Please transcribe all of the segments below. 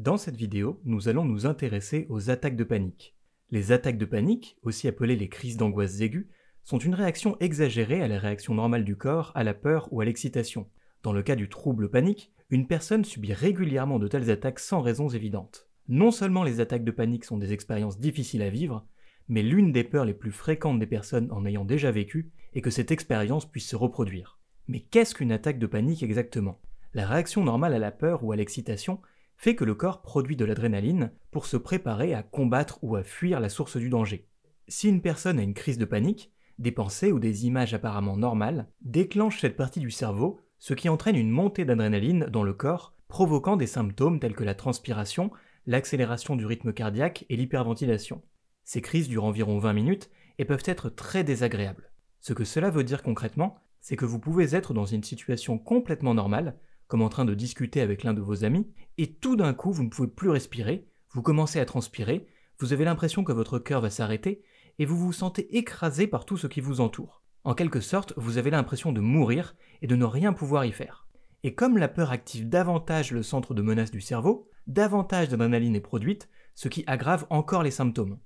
Dans cette vidéo, nous allons nous intéresser aux attaques de panique. Les attaques de panique, aussi appelées les crises d'angoisse aiguë, sont une réaction exagérée à la réaction normale du corps à la peur ou à l'excitation. Dans le cas du trouble panique, une personne subit régulièrement de telles attaques sans raisons évidentes. Non seulement les attaques de panique sont des expériences difficiles à vivre, mais l'une des peurs les plus fréquentes des personnes en ayant déjà vécu est que cette expérience puisse se reproduire. Mais qu'est-ce qu'une attaque de panique exactement La réaction normale à la peur ou à l'excitation fait que le corps produit de l'adrénaline pour se préparer à combattre ou à fuir la source du danger. Si une personne a une crise de panique, des pensées ou des images apparemment normales déclenchent cette partie du cerveau, ce qui entraîne une montée d'adrénaline dans le corps, provoquant des symptômes tels que la transpiration, l'accélération du rythme cardiaque et l'hyperventilation. Ces crises durent environ 20 minutes et peuvent être très désagréables. Ce que cela veut dire concrètement, c'est que vous pouvez être dans une situation complètement normale, comme en train de discuter avec l'un de vos amis, et tout d'un coup vous ne pouvez plus respirer, vous commencez à transpirer, vous avez l'impression que votre cœur va s'arrêter, et vous vous sentez écrasé par tout ce qui vous entoure. En quelque sorte, vous avez l'impression de mourir et de ne rien pouvoir y faire. Et comme la peur active davantage le centre de menace du cerveau, davantage d'adrénaline est produite, ce qui aggrave encore les symptômes.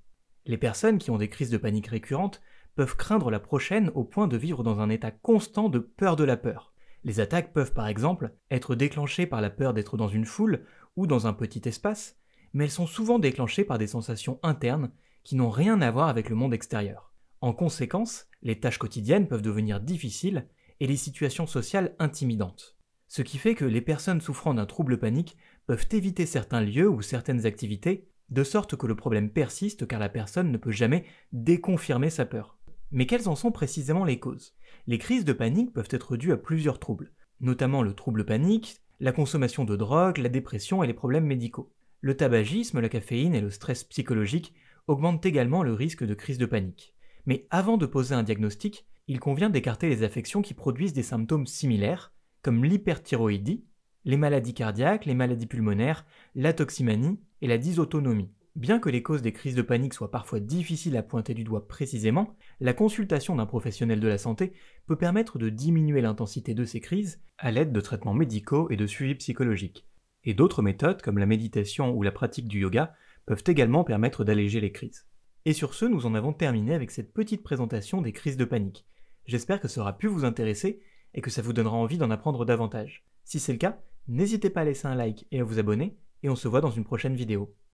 Les personnes qui ont des crises de panique récurrentes peuvent craindre la prochaine au point de vivre dans un état constant de peur de la peur. Les attaques peuvent par exemple être déclenchées par la peur d'être dans une foule ou dans un petit espace, mais elles sont souvent déclenchées par des sensations internes qui n'ont rien à voir avec le monde extérieur. En conséquence, les tâches quotidiennes peuvent devenir difficiles et les situations sociales intimidantes. Ce qui fait que les personnes souffrant d'un trouble panique peuvent éviter certains lieux ou certaines activités, de sorte que le problème persiste car la personne ne peut jamais déconfirmer sa peur. Mais quelles en sont précisément les causes Les crises de panique peuvent être dues à plusieurs troubles, notamment le trouble panique, la consommation de drogue, la dépression et les problèmes médicaux. Le tabagisme, la caféine et le stress psychologique augmentent également le risque de crise de panique. Mais avant de poser un diagnostic, il convient d'écarter les affections qui produisent des symptômes similaires, comme l'hyperthyroïdie, les maladies cardiaques, les maladies pulmonaires, la toximanie et la dysautonomie. Bien que les causes des crises de panique soient parfois difficiles à pointer du doigt précisément, la consultation d'un professionnel de la santé peut permettre de diminuer l'intensité de ces crises à l'aide de traitements médicaux et de suivi psychologique. Et d'autres méthodes, comme la méditation ou la pratique du yoga, peuvent également permettre d'alléger les crises. Et sur ce, nous en avons terminé avec cette petite présentation des crises de panique. J'espère que ça aura pu vous intéresser et que ça vous donnera envie d'en apprendre davantage. Si c'est le cas, n'hésitez pas à laisser un like et à vous abonner, et on se voit dans une prochaine vidéo.